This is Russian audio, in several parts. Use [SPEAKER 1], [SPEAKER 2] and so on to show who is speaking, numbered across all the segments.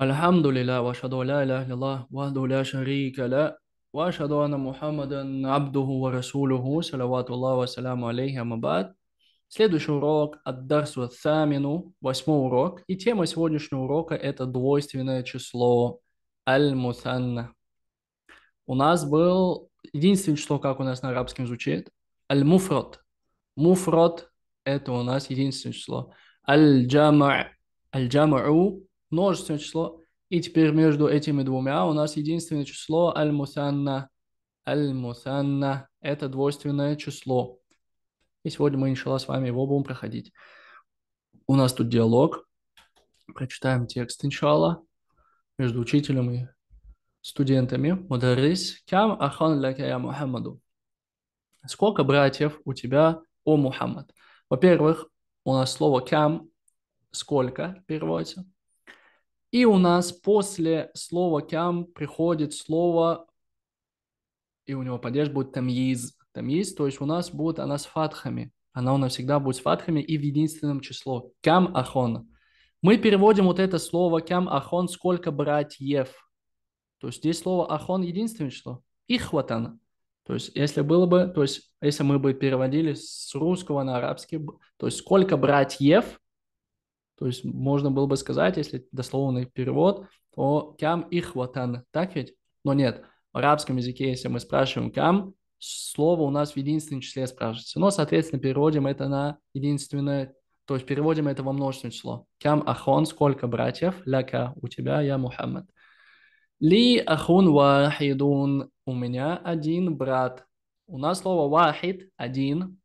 [SPEAKER 1] الحمد لله واشهد ان لا اله الا الله وحده لا شريك له واشهد ان محمدا عبده ورسوله صلوات الله وسلامه عليه اما بعد Следующий урок от Дарсу Самину, восьмой урок. И тема сегодняшнего урока – это двойственное число Аль-Мусанна. У нас был единственное число, как у нас на арабском звучит – Аль-Муфрот. Муфрот – это у нас единственное число. Аль-Джама' Аль-Джамау множественное число. И теперь между этими двумя у нас единственное число аль-мусанна. Аль-мусанна – это двойственное число. И сегодня мы, иншалла, с вами его будем проходить. У нас тут диалог. Прочитаем текст, иншалла, между учителем и студентами. Мударис, кям ахан ляка я Мухаммаду. Сколько братьев у тебя, о Мухаммад? Во-первых, у нас слово кям – сколько переводится – и у нас после слова кям приходит слово, и у него падеж будет тамьиз. Тамьиз, то есть у нас будет она с фатхами. Она у нас всегда будет с фатхами и в единственном число. Кям ахон. Мы переводим вот это слово кям ахон, сколько брать ев. То есть здесь слово ахон единственное число. Ихватан. То есть если было бы, то есть если мы бы переводили с русского на арабский, то есть сколько брать ев то есть можно было бы сказать, если дословный перевод, то кям хватан так ведь? Но нет, в арабском языке, если мы спрашиваем кам, слово у нас в единственном числе спрашивается. Но, соответственно, переводим это на единственное, то есть переводим это во множественное число. Кям ахон, сколько братьев, ляка, у тебя, я Мухаммад. Ли ахун вахидун, у меня один брат. У нас слово вахид, один,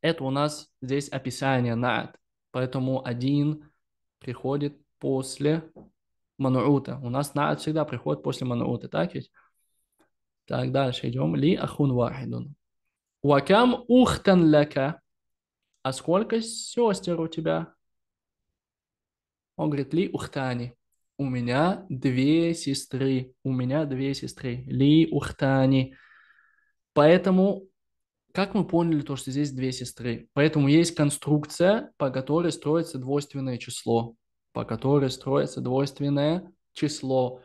[SPEAKER 1] это у нас здесь описание над. Поэтому один приходит после манурута У нас наат всегда приходит после манурута так ведь? Так, дальше идем. Ли ахун вахидун. Вакам ухтан лека А сколько сестер у тебя? Он говорит, ли ухтани. У меня две сестры. У меня две сестры. Ли ухтани. Поэтому как мы поняли то, что здесь две сестры? Поэтому есть конструкция, по которой строится двойственное число. По которой строится двойственное число.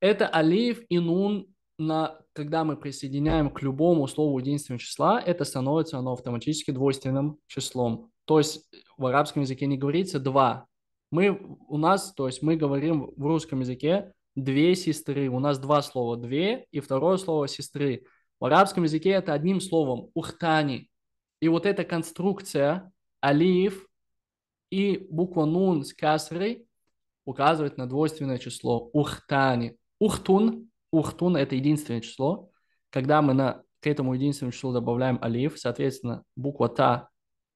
[SPEAKER 1] Это алиф и нун, на, когда мы присоединяем к любому слову единственного числа, это становится оно автоматически двойственным числом. То есть в арабском языке не говорится два. Мы у нас, то есть мы говорим в русском языке две сестры. У нас два слова две и второе слово сестры. В арабском языке это одним словом ухтани. И вот эта конструкция алиф и буква нун с касрой указывает на двойственное число ухтани. Ухтун, ухтун – это единственное число. Когда мы на, к этому единственному числу добавляем алиф, соответственно, буква та,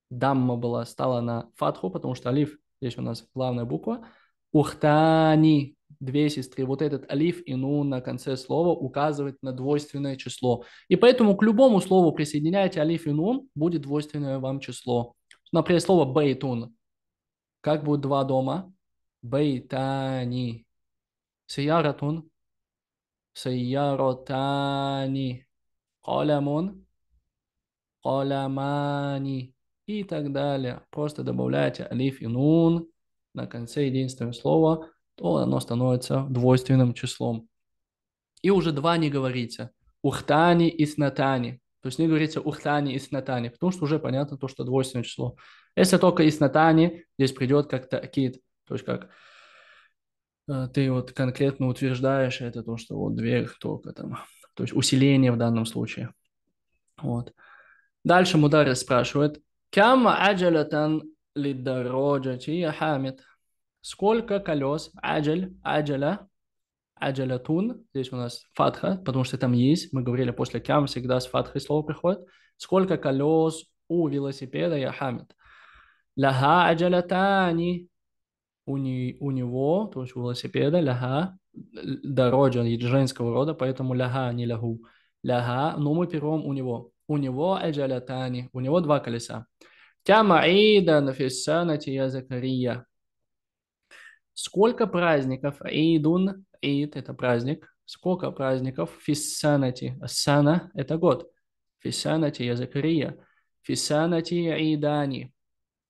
[SPEAKER 1] дамма была, стала на фатху, потому что алиф здесь у нас главная буква. Ухтани две сестры. Вот этот алиф и ну на конце слова указывает на двойственное число. И поэтому к любому слову присоединяйте алиф и нун, будет двойственное вам число. Например, слово бейтун. Как будет два дома? Бейтани. Сияратун. Сияратани. Колямун. Колямани. И так далее. Просто добавляйте алиф и нун на конце единственного слова – то оно становится двойственным числом. И уже два не говорите. Ухтани и снатани. То есть не говорите ухтани и снатани, потому что уже понятно то, что двойственное число. Если только и снатани, здесь придет как такид. То есть как э, ты вот конкретно утверждаешь это то, что вот две только там. То есть усиление в данном случае. Вот. Дальше Мударис спрашивает. Кама аджалатан лидароджати хамид? Сколько колес? Аджаль, аджаля, аджалятун. Здесь у нас фатха, потому что там есть. Мы говорили после кям, всегда с фатхой слово приходит. Сколько колес у велосипеда я хамид? Лаха аджалятани. У, не, у него, то есть у велосипеда, ляха, дороже, женского рода, поэтому ляха, а не лягу. Ляха, но мы первым у него. У него аджалятани, у него два колеса. Кама идан фиссанати я Закария. Сколько праздников? Идун, ид – это праздник. Сколько праздников? Фиссанати. Сана – это год. Фиссанати – я Закария. Фиссанати – идани.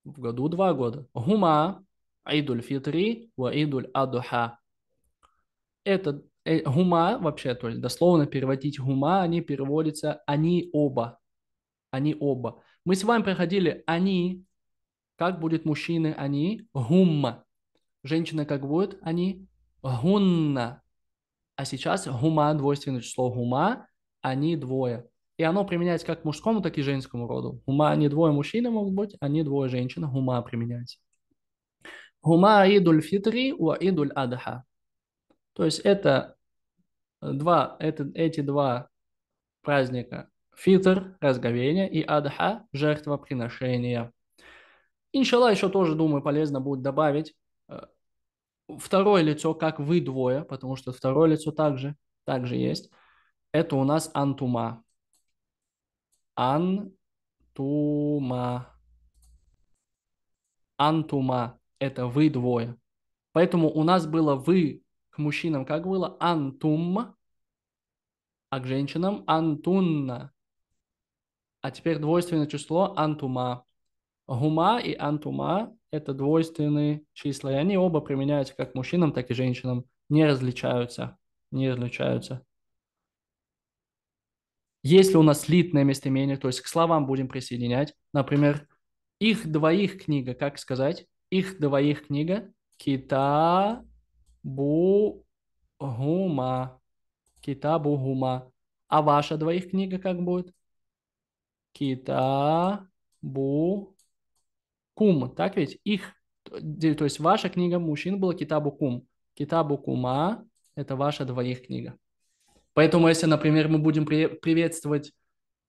[SPEAKER 1] В году два года. Гума – идуль фитри ва идуль адуха. Это э, гума вообще, то есть дословно переводить гума, они переводятся «они оба». Они оба. Мы с вами проходили «они», как будет мужчины «они», «гумма», женщины как будут? Они гунна. А сейчас гума, двойственное число гума, они двое. И оно применяется как мужскому, так и женскому роду. Гума не двое мужчины могут быть, они двое женщин. Гума применяется. Гума идуль фитри уа идуль адха. То есть это два, это, эти два праздника фитр, разговение, и адха, жертвоприношение. Иншалла еще тоже, думаю, полезно будет добавить второе лицо, как вы двое, потому что второе лицо также, также есть, это у нас антума. Антума. Антума – это вы двое. Поэтому у нас было вы к мужчинам, как было антум, а к женщинам антунна. А теперь двойственное число антума. Гума и антума это двойственные числа, и они оба применяются как мужчинам, так и женщинам, не различаются, не различаются. Если у нас слитное местоимение, то есть к словам будем присоединять, например, их двоих книга, как сказать? Их двоих книга Китабугума. Китабугума. А ваша двоих книга как будет? Китабу кум, так ведь? Их, то есть ваша книга мужчин была китабу кум. Китабу кума – это ваша двоих книга. Поэтому, если, например, мы будем приветствовать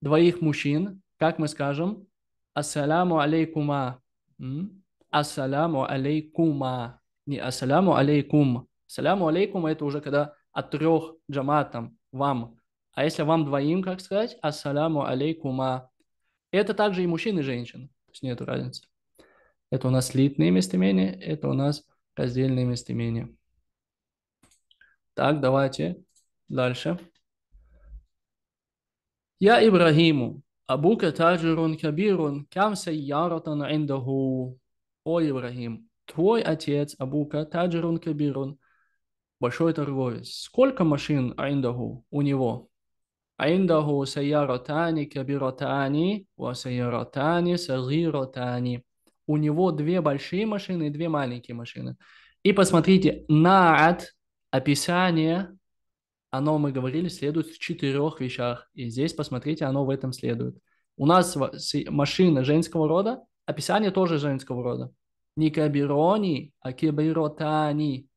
[SPEAKER 1] двоих мужчин, как мы скажем? Ассаляму алейкума. Ассаляму алейкума. Не ассаляму алейкум. Ассаляму алейкум – это уже когда от трех джаматам вам. А если вам двоим, как сказать? Ассаляму алейкума. Это также и мужчин, и женщин. То есть нет разницы. Это у нас слитные местоимения, это у нас раздельные местоимения. Так, давайте дальше. Я Ибрагиму, абука таджирун кабирун, кам сайяратан индаху. О, Ибрагим, твой отец, абука таджирун кабирун, большой торговец. Сколько машин айндаху у него? Айндаху сайяратани Кабиротани, ва сайяратани Сагиротани у него две большие машины и две маленькие машины. И посмотрите, наат, описание, оно, мы говорили, следует в четырех вещах. И здесь, посмотрите, оно в этом следует. У нас машина женского рода, описание тоже женского рода. Не кабирони, а кибиротани.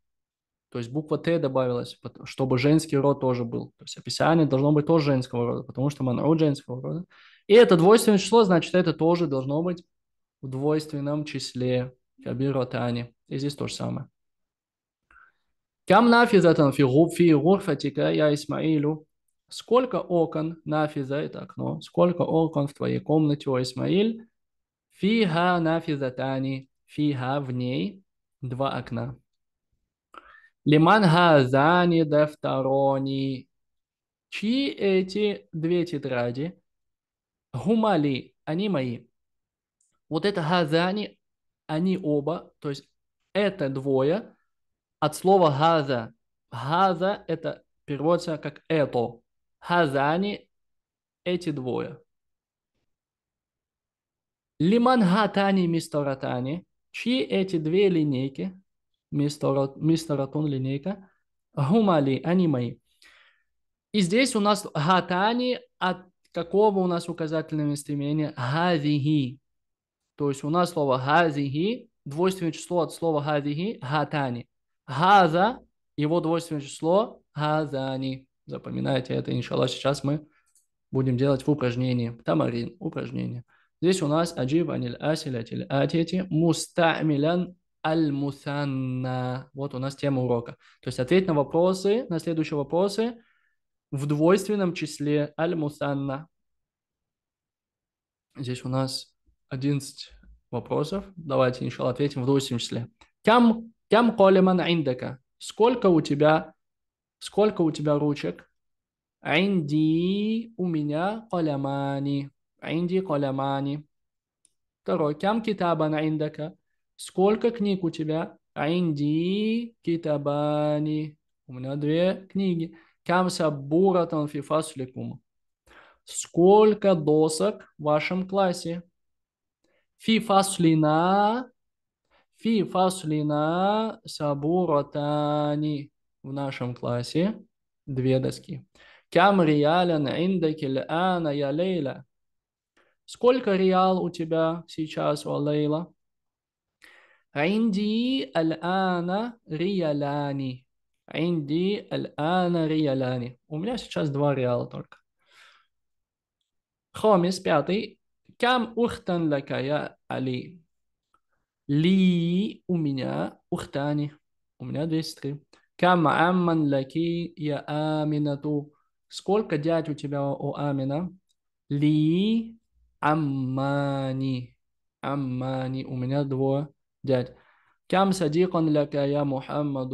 [SPEAKER 1] То есть буква Т добавилась, чтобы женский род тоже был. То есть описание должно быть тоже женского рода, потому что манрод женского рода. И это двойственное число, значит, это тоже должно быть в двойственном числе кабиротани. И здесь то же самое. Кам нафизатан фи гурфатика я Исмаилю. Сколько окон, нафиза – это окно, сколько окон в твоей комнате, о Исмаиль? Фиха нафизатани, фиха в ней, два окна. Лиман хазани дефтарони. Чьи эти две тетради? Гумали, они мои. Вот это хазани, они оба, то есть это двое от слова хаза. Хаза это переводится как это. Хазани эти двое. Лиман хатани мисторатани. Чьи эти две линейки? Мисторатун линейка. Гумали, они мои. И здесь у нас хатани от какого у нас указательного местоимения? Хавихи. То есть у нас слово «газихи» двойственное число от слова «газихи» – «гатани». «Газа» – его двойственное число – «газани». Запоминайте это, иншалла, сейчас мы будем делать в упражнении. Тамарин – упражнение. Здесь у нас «аджиб аниль асилятиль атити мустамилян аль-мусанна». Вот у нас тема урока. То есть ответь на вопросы, на следующие вопросы в двойственном числе аль-мусанна. Здесь у нас 11 вопросов. Давайте, иншалла, ответим в двусим числе. Кям, кям колиман индека? Сколько у тебя, сколько у тебя ручек? Инди у меня колямани. Инди колямани. Второй. китаба на индека? Сколько книг у тебя? Инди китабани. У меня две книги. Кам сабуратан фифасликум. Сколько досок в вашем классе? في фаслина, фи фаслина сабуратани. В нашем классе две доски. Кям реален индакиль ана я лейла. Сколько реал у тебя сейчас, о лейла? А инди аль-ана риаляни. А инди аль-ана У меня сейчас два реала только. Хомис, пятый. كم اختا لك يا علي لي ومنا اختاني ومنا دستري كم عاما لك يا آمنة سколько دات у тебя у آمنة لي عماني عماني ومنا دو دات كم صديقا لك يا محمد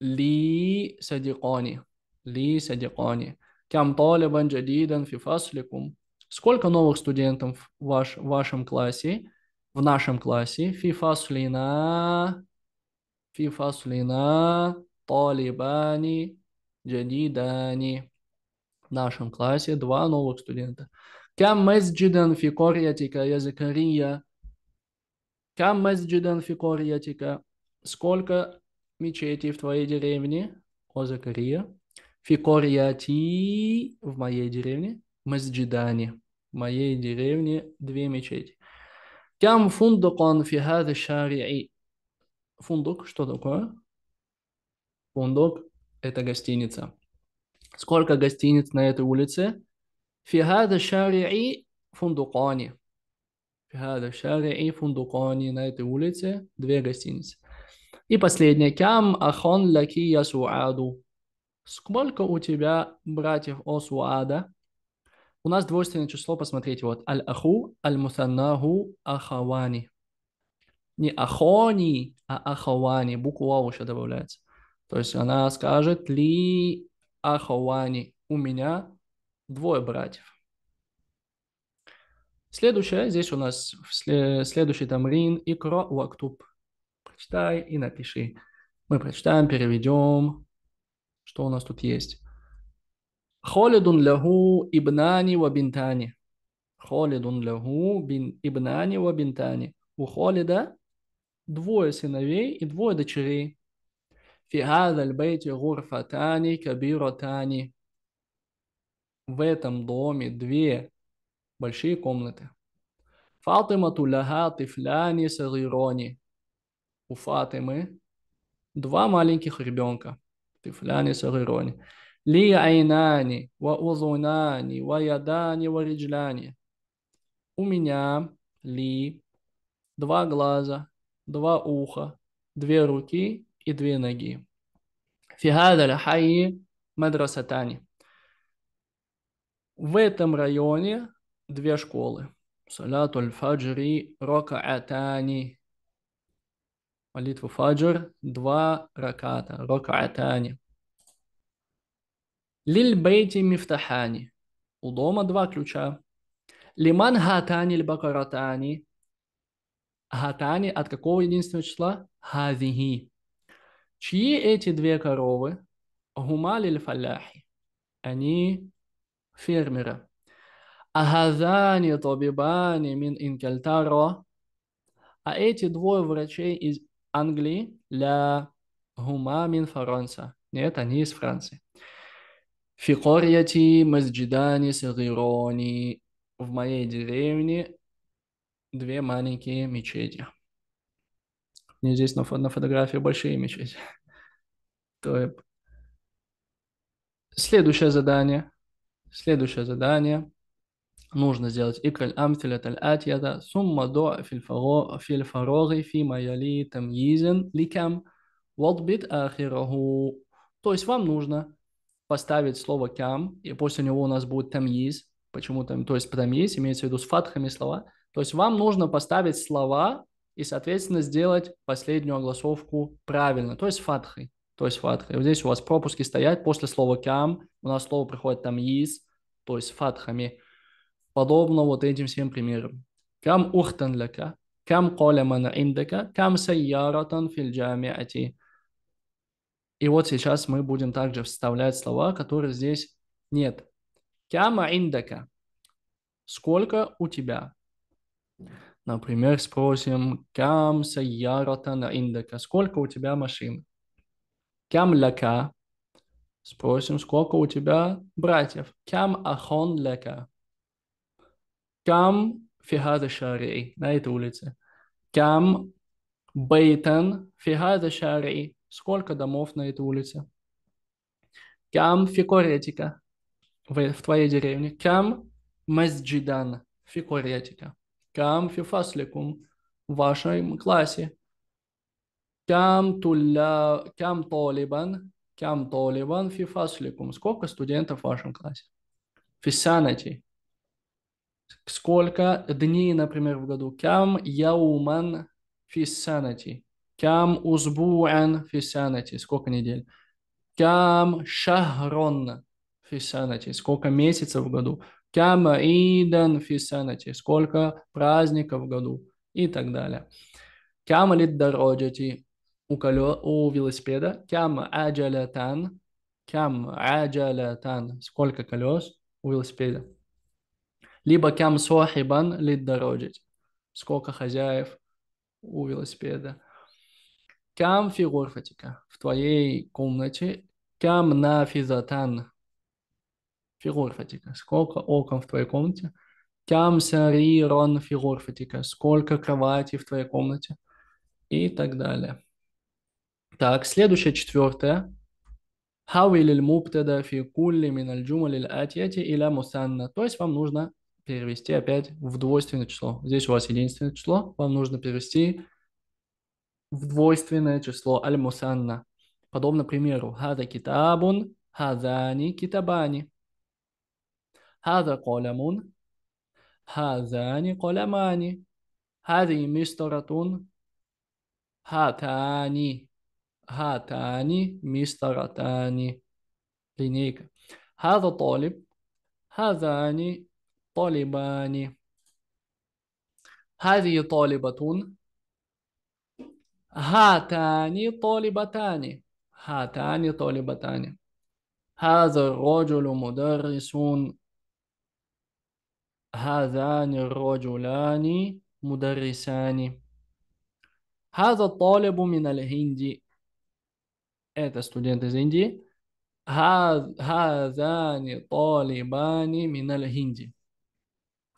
[SPEAKER 1] لي صديقاني لي صديقاني كم طالبا جديدا في فصلكم Сколько новых студентов в, ваш, в вашем классе, в нашем классе? Фифасулина, фифасулина, талибани, джадидани. В нашем классе два новых студента. Кам масджидан фи корьятика я Закария. Кам масджидан фи корьятика. Сколько мечетей в твоей деревне? О, Закария. Фи в моей деревне. مسجدان моей деревне две мечети. Кям фундукан фи хада шари'и. Фундук что такое? Фундук – это гостиница. Сколько гостиниц на этой улице? Фи хада шари'и фундукани. Фи хада шари'и фундукани на этой улице две гостиницы. И последнее. Кям ахон лаки я суаду. Сколько у тебя братьев осуада? У нас двойственное число, посмотрите, вот аль-аху, аль-мусаннаху, ахавани. Не ахони, а ахавани. Буква вау еще добавляется. То есть она скажет ли ахавани. У меня двое братьев. Следующее, здесь у нас следующий там тамрин икро уактуб Прочитай и напиши. Мы прочитаем, переведем, что у нас тут есть. Холидун лягу ибнани ва бинтани. Холидун лягу бин ибнани ва бинтани. У Холида двое сыновей и двое дочерей. Фи бейти гурфатани кабиротани. В этом доме две большие комнаты. Фатимату ляха тифляни сагирони. У Фатимы два маленьких ребенка. Тифляни сагирони. Ли айнани, ва узунани, ва ядани, ва риджляни. У меня ли два глаза, два уха, две руки и две ноги. Фигада хайи мадрасатани. В этом районе две школы. Салату аль-фаджри Молитва фаджр два раката, рокаатани. Лильбейти мифтахани. У дома два ключа. Лиман гатани льбакаратани. Гатани от какого единственного числа? Хазихи. Чьи эти две коровы? Гумали фаляхи. Они фермера. Агазани тобибани мин инкельтаро. А эти двое врачей из Англии для гума мин Франца. Нет, они из Франции. Фи корьяти масджидани сагирони. В моей деревне две маленькие мечети. Мне здесь на, фо на фотографии большие мечети. То Следующее задание. Следующее задание. Нужно сделать икраль амфиля таль атьяда сумма до фильфароги фи майали тамйизен ликам вадбит ахираху. То есть вам нужно поставить слово кям, и после него у нас будет тамиз. Почему там? То есть тамиз имеется в виду с фатхами слова. То есть вам нужно поставить слова и, соответственно, сделать последнюю огласовку правильно, то есть фатхой. То есть фатхой. Вот здесь у вас пропуски стоят после слова кям, у нас слово приходит тамиз, то есть фатхами. Подобно вот этим всем примерам. Кам ухтан ляка, кам коляман индака, кам сайяратан фильджамиати. И вот сейчас мы будем также вставлять слова, которые здесь нет. Кяма индака. Сколько у тебя? Например, спросим Кам сайяратана индака. Сколько у тебя машин? Кам лака. Спросим, сколько у тебя братьев? Кам ахон лака. Кам фигада шарей. На этой улице. Кам бейтан фигада шарей. Сколько домов на этой улице? Кям фикоретика в, в твоей деревне? Кям масджидан фикоретика? Кям фифасликум в вашем классе? Кям тулля... Кям толибан? Кям толибан фифасликум? Сколько студентов в вашем классе? Фисанати. Сколько дней, например, в году? Кям яуман фисанати? Кам узбуэн фисянати. Сколько недель? Кам шахрон фисянати. Сколько месяцев в году? Кам идан фисянати. Сколько праздников в году? И так далее. Кам лид дороджати. У, колё... у велосипеда. Кам аджалятан. Кам аджалятан. Сколько колес у велосипеда? Либо кем сохибан лид дороджати. Сколько хозяев у велосипеда? Кам фи горфатика. В твоей комнате. Кам на физатан. Фи Сколько окон в твоей комнате? Кам сари рон фи Сколько кровати в твоей комнате? И так далее. Так, следующее, четвертое. Хауил иль мубтада фи кулли мин аль джумаль иль атьяти иля мусанна. То есть вам нужно перевести опять в двойственное число. Здесь у вас единственное число, вам нужно перевести в двойственное число аль-мусанна. Подобно примеру «Хаза китабун», «Хазани китабани», «Хаза колямун», «Хазани колямани», «Хази мистаратун», «Хатани», «Хатани мистаратани». Линейка. «Хаза толиб», «Хазани толибани», «Хази толибатун», هاتان طالبتان هاتان طالبتان هذا الرجل مدرس هذان الرجلان مدرسان هذا الطالب من الهند هذا студент из هذان طالبان من الهند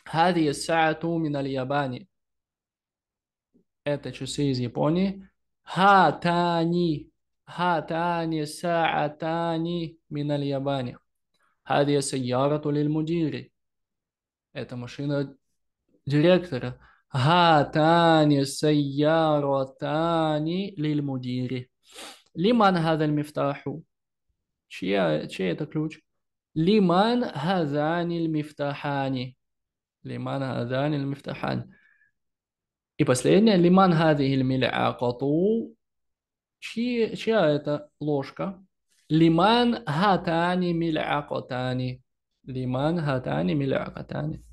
[SPEAKER 1] هذه الساعة من اليابان это часы из Японии. Хатани, хатани саатани миналь ябани Хадия сайярату лиль-мудири. Это машина директора. Хатани сайяратани лиль-мудири. Лиман хадаль мифтаху. Чья, чей это ключ? Лиман хазани мифтахани. Лиман хазани мифтахани. И последнее. Лиман хадихиль милякату. Чья, чья это ложка? Лиман хатани милякатани. Лиман хатани милякатани.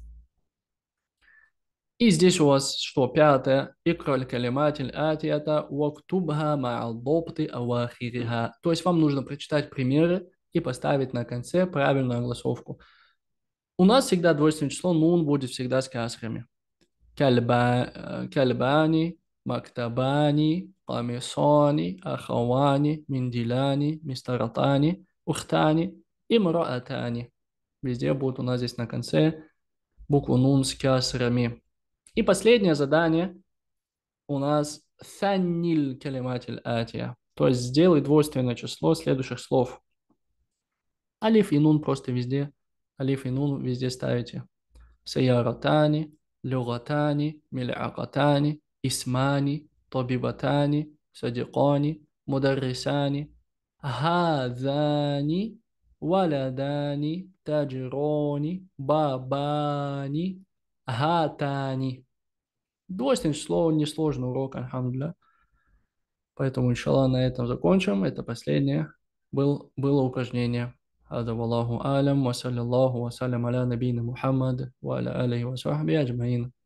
[SPEAKER 1] И здесь у вас что? Пятое. Икраль калиматель атията вактубха маалдопты авахириха. То есть вам нужно прочитать примеры и поставить на конце правильную огласовку. У нас всегда двойственное число он будет всегда с касрами. كلبا كلبان مكتبان قميصان أخوان منديلان مسترطان أختان امرأتان Везде будет у нас здесь на конце букву нун с кясрами. И последнее задание у нас «Санниль калиматель атия». То есть сделай двойственное число следующих слов. Алиф и нун просто везде. Алиф и нун везде ставите. Саяратани, люгатани, милякатани, исмани, табибатани, садикани, мударрисани, хазани, валядани, таджирони, бабани, хатани. Двойственное число, несложный урок, альхамдуля. Поэтому, иншалла, на этом закончим. Это последнее был, было упражнение. هذا والله أعلم وصلى الله وسلم على نبينا محمد وعلى آله وصحبه أجمعين